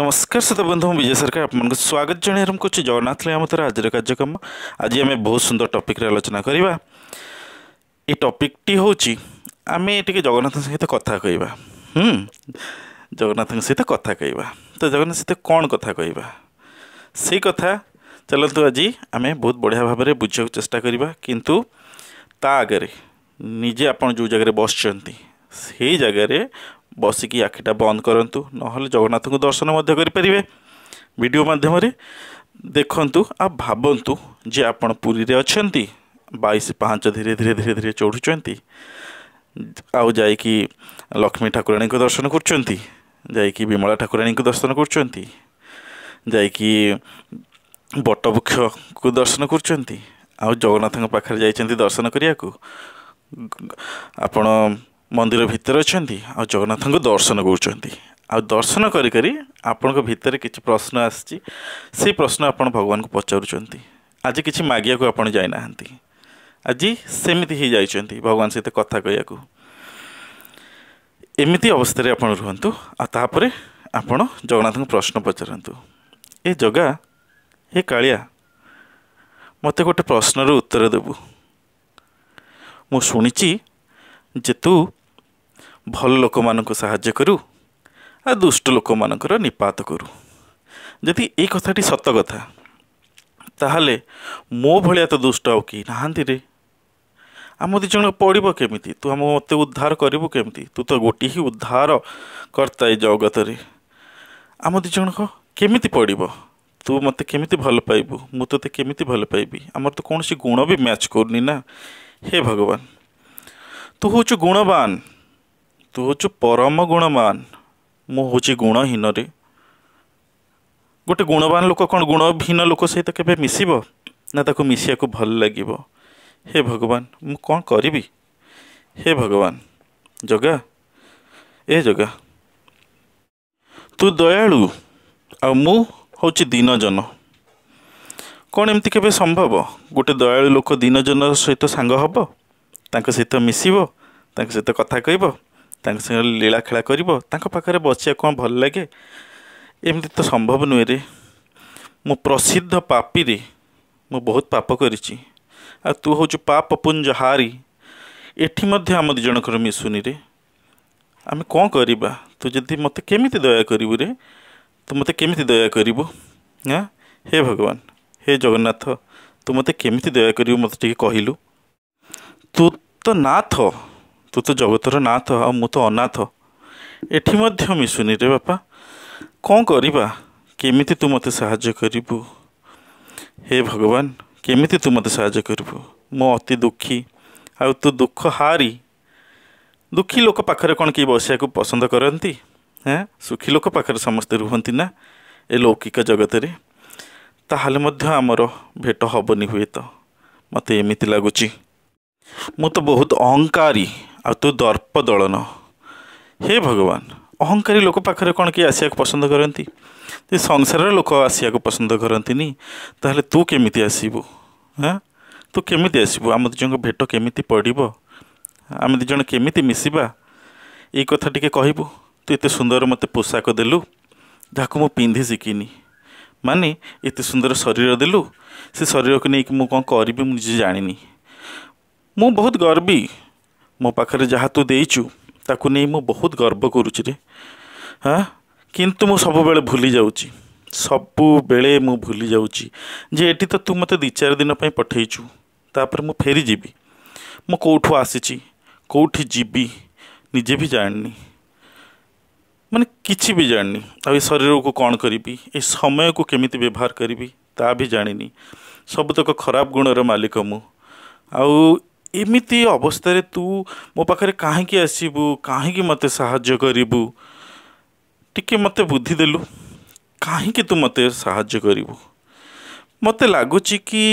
ନମସ୍କାର ଶ୍ରୋତାବନ୍ଧୁ ମୁଁ ବିଜୟ ସରକାର ଆପଣଙ୍କୁ ସ୍ୱାଗତ ଜଣାଇ ଆରମ୍ଭ କରୁଛି ଜଗନ୍ନାଥ ଲିଆମତର ଆଜିର କାର୍ଯ୍ୟକ୍ରମ ଆଜି ଆମେ ବହୁତ ସୁନ୍ଦର ଟପିକ୍ରେ ଆଲୋଚନା କରିବା ଏ ଟପିକ୍ଟି ହେଉଛି ଆମେ ଟିକେ ଜଗନ୍ନାଥଙ୍କ ସହିତ କଥା କହିବା ହୁଁ ଜଗନ୍ନାଥଙ୍କ ସହିତ କଥା କହିବା ତ ଜଗନ୍ନାଥ ସହିତ କ'ଣ କଥା କହିବା ସେଇ କଥା ଚାଲନ୍ତୁ ଆଜି ଆମେ ବହୁତ ବଢ଼ିଆ ଭାବରେ ବୁଝିବାକୁ ଚେଷ୍ଟା କରିବା କିନ୍ତୁ ତା ଆଗରେ ନିଜେ ଆପଣ ଯେଉଁ ଜାଗାରେ ବସିଛନ୍ତି সেই ଜାଗାରେ ବସିକି ଆଖିଟା ବନ୍ଦ କରନ୍ତୁ ନହେଲେ ଜଗନ୍ନାଥଙ୍କୁ ଦର୍ଶନ ମଧ୍ୟ କରିପାରିବେ ଭିଡ଼ିଓ ମାଧ୍ୟମରେ ଦେଖନ୍ତୁ ଆଉ ଭାବନ୍ତୁ ଯେ ଆପଣ ପୁରୀରେ ଅଛନ୍ତି ବାଇଶ ପାଞ୍ଚ ଧୀରେ ଧୀରେ ଧୀରେ ଧୀରେ ଚଢ଼ୁଛନ୍ତି ଆଉ ଯାଇକି ଲକ୍ଷ୍ମୀ ଠାକୁରାଣୀଙ୍କୁ ଦର୍ଶନ କରୁଛନ୍ତି ଯାଇକି ବିମଳା ଠାକୁରାଣୀଙ୍କୁ ଦର୍ଶନ କରୁଛନ୍ତି ଯାଇକି ବଟବୃକ୍ଷକୁ ଦର୍ଶନ କରୁଛନ୍ତି ଆଉ ଜଗନ୍ନାଥଙ୍କ ପାଖରେ ଯାଇଛନ୍ତି ଦର୍ଶନ କରିବାକୁ ଆପଣ ମନ୍ଦିର ଭିତରେ ଅଛନ୍ତି ଆଉ ଜଗନ୍ନାଥଙ୍କୁ ଦର୍ଶନ କରୁଛନ୍ତି ଆଉ ଦର୍ଶନ କରି କରି ଆପଣଙ୍କ ଭିତରେ କିଛି ପ୍ରଶ୍ନ ଆସିଛି ସେ ପ୍ରଶ୍ନ ଆପଣ ଭଗବାନଙ୍କୁ ପଚାରୁଛନ୍ତି ଆଜି କିଛି ମାଗିବାକୁ ଆପଣ ଯାଇନାହାନ୍ତି ଆଜି ସେମିତି ହେଇଯାଇଛନ୍ତି ଭଗବାନ ସହିତ କଥା କହିବାକୁ ଏମିତି ଅବସ୍ଥାରେ ଆପଣ ରୁହନ୍ତୁ ଆଉ ତାପରେ ଆପଣ ଜଗନ୍ନାଥଙ୍କୁ ପ୍ରଶ୍ନ ପଚାରନ୍ତୁ ଏ ଜଗା ଏ କାଳିଆ ମୋତେ ଗୋଟେ ପ୍ରଶ୍ନର ଉତ୍ତର ଦେବୁ ମୁଁ ଶୁଣିଛି ଯେ ତୁ ଭଲ ଲୋକମାନଙ୍କୁ ସାହାଯ୍ୟ କରୁ ଆଉ ଦୁଷ୍ଟ ଲୋକମାନଙ୍କର ନିପାତ କରୁ ଯଦି ଏଇ କଥାଟି ସତ କଥା ତାହେଲେ ମୋ ଭଳିଆ ତ ଦୁଷ୍ଟ ଆଉ କେହି ନାହାନ୍ତିରେ ଆମ ଦୁଇ ଜଣ ପଡ଼ିବ କେମିତି ତୁ ଆମ ମୋତେ ଉଦ୍ଧାର କରିବୁ କେମିତି ତୁ ତ ଗୋଟିଏ ହିଁ ଉଦ୍ଧାର କର୍ତ୍ତା ଏ ଜଗତରେ ଆମ ଦୁଇ ଜଣଙ୍କ କେମିତି ପଡ଼ିବ ତୁ ମୋତେ କେମିତି ଭଲ ପାଇବୁ ମୁଁ ତୋତେ କେମିତି ଭଲ ପାଇବି ଆମର ତ କୌଣସି ଗୁଣ ବି ମ୍ୟାଚ୍ କରୁନି ନା ହେ ଭଗବାନ ତୁ ହେଉଛୁ ଗୁଣବାନ ତୁ ହେଉଛୁ ପରମ ଗୁଣବାନ ମୁଁ ହେଉଛି ଗୁଣହୀନରେ ଗୋଟେ ଗୁଣବାନ ଲୋକ କ'ଣ ଗୁଣହୀନ ଲୋକ ସହିତ କେବେ ମିଶିବ ନା ତାକୁ ମିଶିବାକୁ ଭଲ ଲାଗିବ ହେ ଭଗବାନ ମୁଁ କ'ଣ କରିବି ହେ ଭଗବାନ ଜଗା ଏ ଜଗା ତୁ ଦୟାଳୁ ଆଉ ମୁଁ ହେଉଛି ଦିନଜନ କ'ଣ ଏମିତି କେବେ ସମ୍ଭବ ଗୋଟେ ଦୟାଳୁ ଲୋକ ଦିନଜନ ସହିତ ସାଙ୍ଗ ହେବ ତାଙ୍କ ସହିତ ମିଶିବ ତାଙ୍କ ସହିତ କଥା କହିବ ତାଙ୍କ ସାଙ୍ଗରେ ଲୀଳାଖେଳା କରିବ ତାଙ୍କ ପାଖରେ ବସିବାକୁ କ'ଣ ଭଲ ଲାଗେ ଏମିତି ତ ସମ୍ଭବ ନୁହେଁରେ ମୁଁ ପ୍ରସିଦ୍ଧ ପାପିରେ ମୁଁ ବହୁତ ପାପ କରିଛି ଆଉ ତୁ ହେଉଛୁ ପାପ ପୁଞ୍ଜ ହାରି ଏଠି ମଧ୍ୟ ଆମ ଦୁଇ ଜଣଙ୍କର ମିଶୁନିରେ ଆମେ କ'ଣ କରିବା ତୁ ଯଦି ମୋତେ କେମିତି ଦୟା କରିବୁ ରେ ତୁ ମୋତେ କେମିତି ଦୟା କରିବୁ ହଁ ହେ ଭଗବାନ ହେ ଜଗନ୍ନାଥ ତୁ ମୋତେ କେମିତି ଦୟା କରିବୁ ମୋତେ ଟିକେ କହିଲୁ ତୁ ତ ନାଥ ତୁ ତ ଜଗତର ନାଥ ଆଉ ମୁଁ ତ ଅନାଥ ଏଠି ମଧ୍ୟ ମିଶୁନି ରେ ବାପା କ'ଣ କରିବା କେମିତି ତୁ ମୋତେ ସାହାଯ୍ୟ କରିବୁ ହେ ଭଗବାନ କେମିତି ତୁ ମୋତେ ସାହାଯ୍ୟ କରିବୁ ମୁଁ ଅତି ଦୁଃଖୀ ଆଉ ତୁ ଦୁଃଖ ହାରି ଦୁଃଖୀ ଲୋକ ପାଖରେ କ'ଣ କେହି ବସିବାକୁ ପସନ୍ଦ କରନ୍ତି ହେଁ ସୁଖୀ ଲୋକ ପାଖରେ ସମସ୍ତେ ରୁହନ୍ତି ନା ଏ ଲୌକିକ ଜଗତରେ ତାହେଲେ ମଧ୍ୟ ଆମର ଭେଟ ହେବନି ହୁଏତ ମୋତେ ଏମିତି ଲାଗୁଛି ମୁଁ ତ ବହୁତ ଅହଙ୍କାରୀ ଆଉ ତୁ ଦର୍ପ ଦଳନ ହେ ଭଗବାନ ଅହଙ୍କାରୀ ଲୋକ ପାଖରେ କ'ଣ କିଏ ଆସିବାକୁ ପସନ୍ଦ କରନ୍ତି ଯଦି ସଂସାରର ଲୋକ ଆସିବାକୁ ପସନ୍ଦ କରନ୍ତିନି ତାହେଲେ ତୁ କେମିତି ଆସିବୁ ହଁ ତୁ କେମିତି ଆସିବୁ ଆମ ଦୁଇଜଣଙ୍କ ଭେଟ କେମିତି ପଡ଼ିବ ଆମେ ଦୁଇଜଣ କେମିତି ମିଶିବା ଏଇ କଥା ଟିକେ କହିବୁ ତୁ ଏତେ ସୁନ୍ଦର ମୋତେ ପୋଷାକ ଦେଲୁ ଯାହାକୁ ମୁଁ ପିନ୍ଧି ଶିଖିନି ମାନେ ଏତେ ସୁନ୍ଦର ଶରୀର ଦେଲୁ ସେ ଶରୀରକୁ ନେଇକି ମୁଁ କ'ଣ କରିବି ମୁଁ ନିଜେ ଜାଣିନି मु बहुत गर्वी मो पाखे जहा तू दे मु बहुत गर्व करुचि रे हाँ कितु मु सब बेले भूली जा सब बेले मु भूली जाऊँगी एटी तो तू मत दि चार दिन पठेचु तापर मु फेरी जीवी मु कौठ आसी कौटी जी निजे भी जानी मैंने किसी भी जानी आ शरीर को कौन करी ए समय को केमी व्यवहार करी ता भी जानी सबुतक खराब गुण रालिक मु ଏମିତି ଅବସ୍ଥାରେ ତୁ ମୋ ପାଖରେ କାହିଁକି ଆସିବୁ କାହିଁକି ମୋତେ ସାହାଯ୍ୟ କରିବୁ ଟିକେ ମୋତେ ବୁଦ୍ଧି ଦେଲୁ କାହିଁକି ତୁ ମୋତେ ସାହାଯ୍ୟ କରିବୁ ମୋତେ ଲାଗୁଛି କି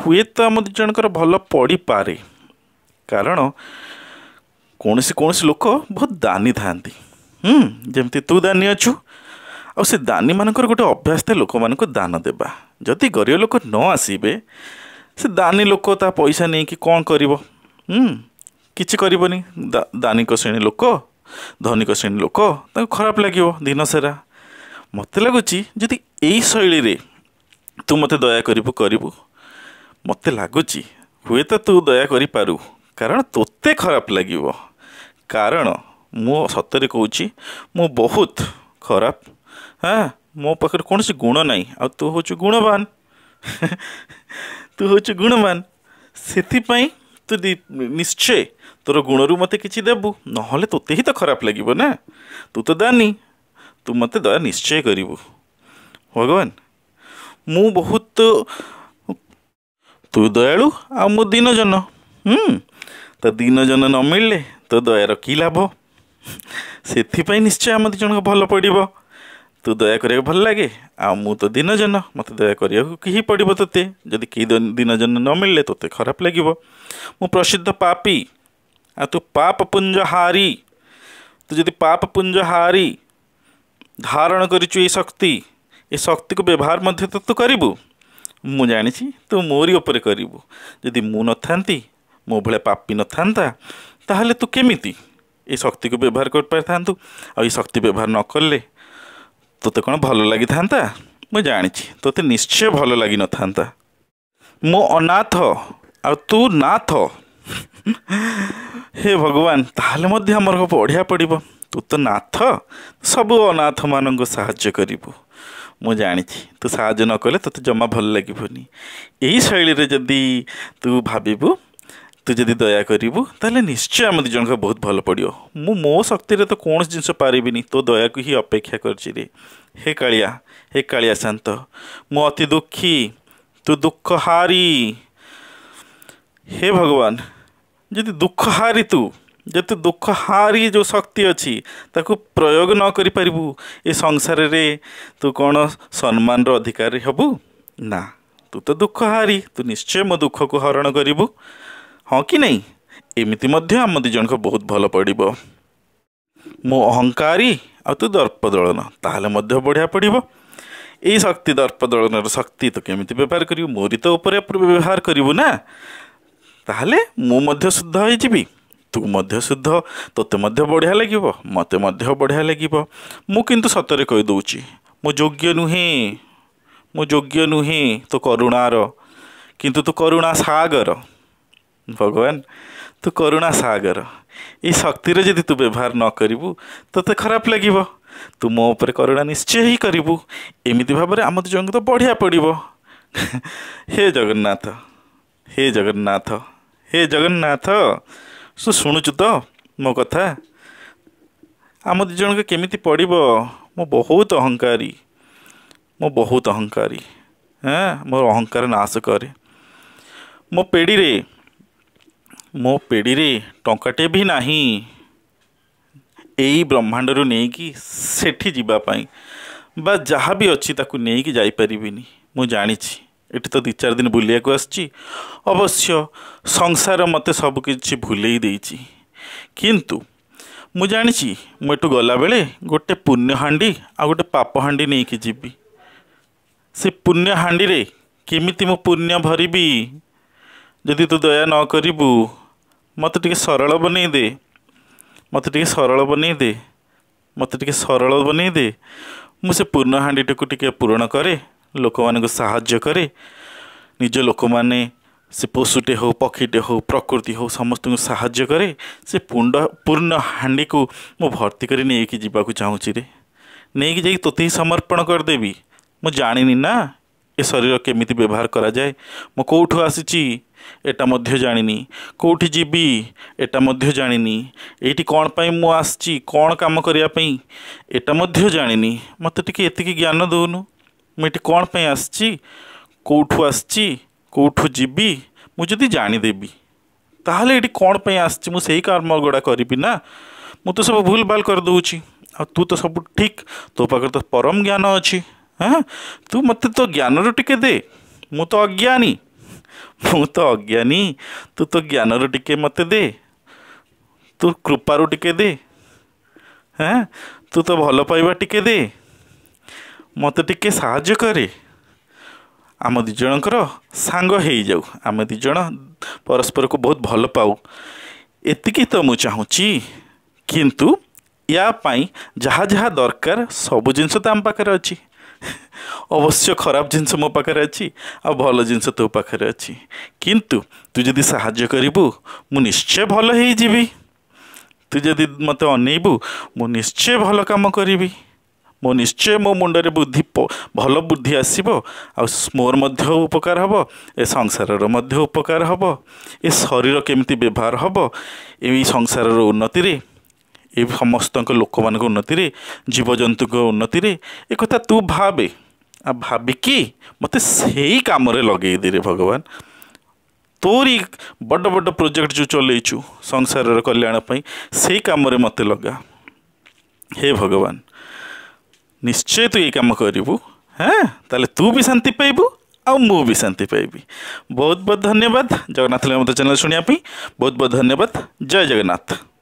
ହୁଏତ ଆମ ଦୁଇ ଜଣଙ୍କର ଭଲ ପଡ଼ିପାରେ କାରଣ କୌଣସି କୌଣସି ଲୋକ ବହୁତ ଦାନି ଥାଆନ୍ତି ଯେମିତି ତୁ ଦାନି ଅଛୁ ଆଉ ସେ ଦାନିମାନଙ୍କର ଗୋଟେ ଅଭ୍ୟାସ ଥାଏ ଲୋକମାନଙ୍କୁ ଦାନ ଦେବା ଯଦି ଗରିବ ଲୋକ ନ ଆସିବେ ସେ ଦାନୀ ଲୋକ ତା ପଇସା ନେଇକି କ'ଣ କରିବ କିଛି କରିବନି ଦାନୀକ ଶ୍ରେଣୀ ଲୋକ ଧନିକ ଶ୍ରେଣୀ ଲୋକ ତାଙ୍କୁ ଖରାପ ଲାଗିବ ଦିନସାରା ମୋତେ ଲାଗୁଛି ଯଦି ଏଇ ଶୈଳୀରେ ତୁ ମୋତେ ଦୟା କରିବୁ କରିବୁ ମୋତେ ଲାଗୁଛି ହୁଏତ ତୁ ଦୟା କରିପାରୁ କାରଣ ତୋତେ ଖରାପ ଲାଗିବ କାରଣ ମୁଁ ସତରେ କହୁଛି ମୁଁ ବହୁତ ଖରାପ ହଁ ମୋ ପାଖରେ କୌଣସି ଗୁଣ ନାହିଁ ଆଉ ତୁ ହେଉଛୁ ଗୁଣବାନ ତୁ ହେଉଛୁ ଗୁଣବାନ ସେଥିପାଇଁ ତୁ ନିଶ୍ଚୟ ତୋର ଗୁଣରୁ ମୋତେ କିଛି ଦେବୁ ନହେଲେ ତୋତେ ହିଁ ତ ଖରାପ ଲାଗିବ ନା ତୁ ତ ଦାନି ତୁ ମୋତେ ଦୟା ନିଶ୍ଚୟ କରିବୁ ଭଗବାନ ମୁଁ ବହୁତ ତୁ ଦୟାଳୁ ଆଉ ମୁଁ ଦିନଜନ ତ ଦିନଜନ ନ ମିଳିଲେ ତୋ ଦୟାର କି ଲାଭ ସେଥିପାଇଁ ନିଶ୍ଚୟ ଆମ ଦୁଇ ଜଣଙ୍କ ଭଲ ପଡ଼ିବ तु दया कर भल लगे आ दिनजन मत दया कर पड़ब ते जदि कई दिनजन न मिलले तो ते खराब लगे मु प्रसिद्ध पापी आ तु पाप पुंज हारी तु जदि पाप पुंज हारी धारण कर शक्ति ये शक्ति को व्यवहार मैं तो तू करू मु जाणी तु मोरी उपरे करू जदि मु ना मो भाया पापी न था तू केमी ये शक्ति को व्यवहार कर पारि आ शक्ति व्यवहार नक ତୋତେ କ'ଣ ଭଲ ଲାଗିଥାନ୍ତା ମୁଁ ଜାଣିଛି ତୋତେ ନିଶ୍ଚୟ ଭଲ ଲାଗିନଥାନ୍ତା ମୁଁ ଅନାଥ ଆଉ ତୁ ନାଥ ହେ ଭଗବାନ ତାହେଲେ ମଧ୍ୟ ଆମର ପଢ଼ିଆ ପଡ଼ିବ ତୁ ତ ନାଥ ସବୁ ଅନାଥମାନଙ୍କୁ ସାହାଯ୍ୟ କରିବୁ ମୁଁ ଜାଣିଛି ତୁ ସାହାଯ୍ୟ ନ କଲେ ତୋତେ ଜମା ଭଲ ଲାଗିବନି ଏହି ଶୈଳୀରେ ଯଦି ତୁ ଭାବିବୁ ତୁ ଯଦି ଦୟା କରିବୁ ତାହେଲେ ନିଶ୍ଚୟ ଆମ ଦୁଇ ଜଣଙ୍କ ବହୁତ ଭଲ ପଡ଼ିବ ମୁଁ ମୋ ଶକ୍ତିରେ ତ କୌଣସି ଜିନିଷ ପାରିବିନି ତୋ ଦୟାକୁ ହିଁ ଅପେକ୍ଷା କରିଛି ରେ ହେ କାଳିଆ ହେ କାଳିଆ ଶାନ୍ତ ମୁଁ ଅତି ଦୁଃଖୀ ତୁ ଦୁଃଖ ହାରି ହେ ଭଗବାନ ଯଦି ଦୁଃଖ ହାରି ତୁ ଯେତେ ଦୁଃଖ ହାରି ଯେଉଁ ଶକ୍ତି ଅଛି ତାକୁ ପ୍ରୟୋଗ ନ କରିପାରିବୁ ଏ ସଂସାରରେ ତୁ କ'ଣ ସମ୍ମାନର ଅଧିକାରୀ ହେବୁ ନା ତୁ ତ ଦୁଃଖ ହାରି ତୁ ନିଶ୍ଚୟ ମୋ ଦୁଃଖକୁ ହରଣ କରିବୁ ହଁ କି ନାହିଁ ଏମିତି ମଧ୍ୟ ଆମ ଦୁଇ ଜଣଙ୍କ ବହୁତ ଭଲ ପଡ଼ିବ ମୁଁ ଅହଙ୍କାରୀ ଆଉ ତୁ ଦର୍ପଦଳନ ତାହେଲେ ମଧ୍ୟ ବଢ଼ିଆ ପଡ଼ିବ ଏଇ ଶକ୍ତି ଦର୍ପଦଳନର ଶକ୍ତି ତ କେମିତି ବ୍ୟବହାର କରିବୁ ମୋରି ତ ଉପରେ ବ୍ୟବହାର କରିବୁ ନା ତାହେଲେ ମୁଁ ମଧ୍ୟ ଶୁଦ୍ଧ ହେଇଯିବି ତୁ ମଧ୍ୟ ଶୁଦ୍ଧ ତୋତେ ମଧ୍ୟ ବଢ଼ିଆ ଲାଗିବ ମୋତେ ମଧ୍ୟ ବଢ଼ିଆ ଲାଗିବ ମୁଁ କିନ୍ତୁ ସତରେ କହିଦେଉଛି ମୁଁ ଯୋଗ୍ୟ ନୁହେଁ ମୁଁ ଯୋଗ୍ୟ ନୁହେଁ ତୋ କରୁଣାର କିନ୍ତୁ ତୁ କରୁଣା ସାଗର ভাল গোন তো করুণা সাগর ই শক্তিরে যদি তুই ব্যভার নকরিবু ত তে খারাপ লাগিবো তো মো উপর করুণা নিশ্চয়ই করিবো এমিতি ভাবে আমন্ত জং তো बढ़िया पड़िबो हे जगन्नाथ हे जगन्नाथ हे जगन्नाथ सु सुनु चो तो मो कथा আমন্ত জোন কে কেমিতি পড়িবো मो बहुत অহংকারী मो बहुत অহংকারী হ্যাঁ মো অহংকার নাশ করে মো পেড়ি রে ମୋ ପେଡ଼ିରେ ଟଙ୍କାଟେ ବି ନାହିଁ ଏଇ ବ୍ରହ୍ମାଣ୍ଡରୁ ନେଇକି ସେଠି ଯିବା ପାଇଁ ବା ଯାହା ବି ଅଛି ତାକୁ ନେଇକି ଯାଇପାରିବିନି ମୁଁ ଜାଣିଛି ଏଠି ତ ଦୁଇ ଚାରି ଦିନ ବୁଲିବାକୁ ଆସିଛି ଅବଶ୍ୟ ସଂସାର ମୋତେ ସବୁକିଛି ଭୁଲେଇ ଦେଇଛି କିନ୍ତୁ ମୁଁ ଜାଣିଛି ମୁଁ ଏଠୁ ଗଲାବେଳେ ଗୋଟେ ପୁଣ୍ୟହାଣ୍ଡି ଆଉ ଗୋଟେ ପାପହାଣ୍ଡି ନେଇକି ଯିବି ସେ ପୁଣ୍ୟହାଣ୍ଡିରେ କେମିତି ମୁଁ ପୁଣ୍ୟ ଭରିବି ଯଦି ତୁ ଦୟା ନ କରିବୁ मत टे सरल बन दे मत सरल बन दे मत सरल बन दे मुझे पूर्ण हाँ टे पूरण कै लोक मान्य कै निज लोक मैंने से पशुटे हो पक्षीटे हो प्रकृति हो समस्त साय कै से पुंड पूर्ण हाँ को मु भर्ती कर चाहूँ नहीं तो समर्पण करदेवी मुझे जानी ना ये शरीर केमी व्यवहार कराए मुठू आसी এটা ମଧ୍ୟ ଜାଣିନି କେଉଁଠି ଯିବି ଏଟା ମଧ୍ୟ ଜାଣିନି ଏଇଠି କ'ଣ ପାଇଁ ମୁଁ ଆସିଛି କ'ଣ କାମ କରିବା ପାଇଁ ଏଟା ମଧ୍ୟ ଜାଣିନି ମୋତେ ଟିକେ ଏତିକି ଜ୍ଞାନ ଦେଉନୁ ମୁଁ ଏଠି କ'ଣ ପାଇଁ ଆସିଛି କେଉଁଠୁ ଆସିଛି କେଉଁଠୁ ଯିବି ମୁଁ ଯଦି ଜାଣିଦେବି ତାହେଲେ ଏଠି କ'ଣ ପାଇଁ ଆସିଛି ମୁଁ ସେଇ କର୍ମ ଗୁଡ଼ା କରିବି ନା ମୁଁ ତ ସବୁ ଭୁଲ ଭାଲ କରିଦେଉଛି ଆଉ ତୁ ତ ସବୁ ଠିକ୍ ତୋ ପାଖରେ ତ ପରମ ଜ୍ଞାନ ଅଛି ହଁ ତୁ ମୋତେ ତୋ ଜ୍ଞାନରୁ ଟିକେ ଦେ ମୁଁ ତ ଅଜ୍ଞାନୀ मु तो अज्ञानी तू तो ज्ञान रे मत दे तू कृपार टिके दे हाँ तू तो भल पाइबा टिके दे मत टे साम दिज सांग आम दिज परस्पर को बहुत भल पाऊ य तो मुझे किंतु या जहा जहाँ दरकार सब जिनस तो आम पाखे अच्छी ଅବଶ୍ୟ ଖରାପ ଜିନିଷ ମୋ ପାଖରେ ଅଛି ଆଉ ଭଲ ଜିନିଷ ତୋ ପାଖରେ ଅଛି କିନ୍ତୁ ତୁ ଯଦି ସାହାଯ୍ୟ କରିବୁ ମୁଁ ନିଶ୍ଚୟ ଭଲ ହେଇଯିବି ତୁ ଯଦି ମୋତେ ଅନେଇବୁ ମୁଁ ନିଶ୍ଚୟ ଭଲ କାମ କରିବି ମୋ ନିଶ୍ଚୟ ମୋ ମୁଣ୍ଡରେ ବୁଦ୍ଧି ଭଲ ବୁଦ୍ଧି ଆସିବ ଆଉ ମୋର ମଧ୍ୟ ଉପକାର ହେବ ଏ ସଂସାରର ମଧ୍ୟ ଉପକାର ହେବ ଏ ଶରୀର କେମିତି ବ୍ୟବହାର ହେବ ଏଇ ସଂସାରର ଉନ୍ନତିରେ ଏ ସମସ୍ତଙ୍କ ଲୋକମାନଙ୍କ ଉନ୍ନତିରେ ଜୀବଜନ୍ତୁଙ୍କ ଉନ୍ନତିରେ ଏ କଥା ତୁ ଭାବେ भाविकी मत से कम लगे दे भगवान तोरी बड़ बड़ प्रोजेक्ट जो चल संसार कल्याण से कम मत लगा हे भगवान निश्चय तु ये कम करूँ हाँ ताले तू भी शांति पाइबु आ मु भी शांति पाइबी बहुत बहुत धन्यवाद जगन्नाथ लगे मत चैनल शुणापी बहुत बहुत धन्यवाद जय जगन्नाथ